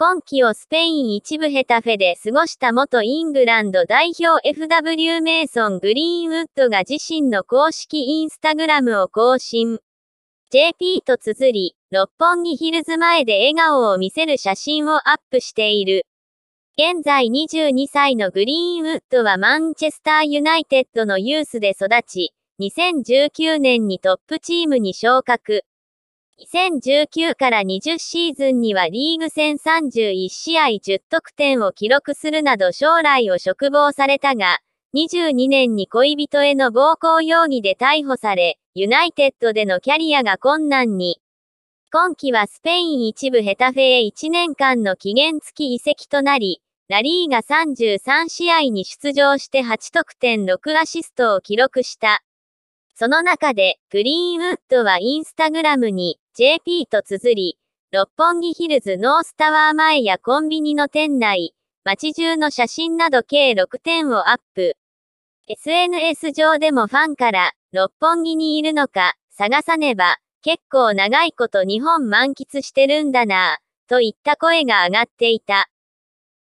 今季をスペイン一部ヘタフェで過ごした元イングランド代表 FW メイソン・グリーンウッドが自身の公式インスタグラムを更新。JP と綴り、六本木ヒルズ前で笑顔を見せる写真をアップしている。現在22歳のグリーンウッドはマンチェスターユナイテッドのユースで育ち、2019年にトップチームに昇格。2019から20シーズンにはリーグ戦31試合10得点を記録するなど将来を嘱望されたが、22年に恋人への暴行容疑で逮捕され、ユナイテッドでのキャリアが困難に。今季はスペイン一部ヘタフェへ1年間の期限付き移籍となり、ラリーが33試合に出場して8得点6アシストを記録した。その中で、グリーンウッドはインスタグラムに、JP と綴り、六本木ヒルズノースタワー前やコンビニの店内、街中の写真など計6点をアップ。SNS 上でもファンから、六本木にいるのか、探さねば、結構長いこと日本満喫してるんだなぁ、といった声が上がっていた。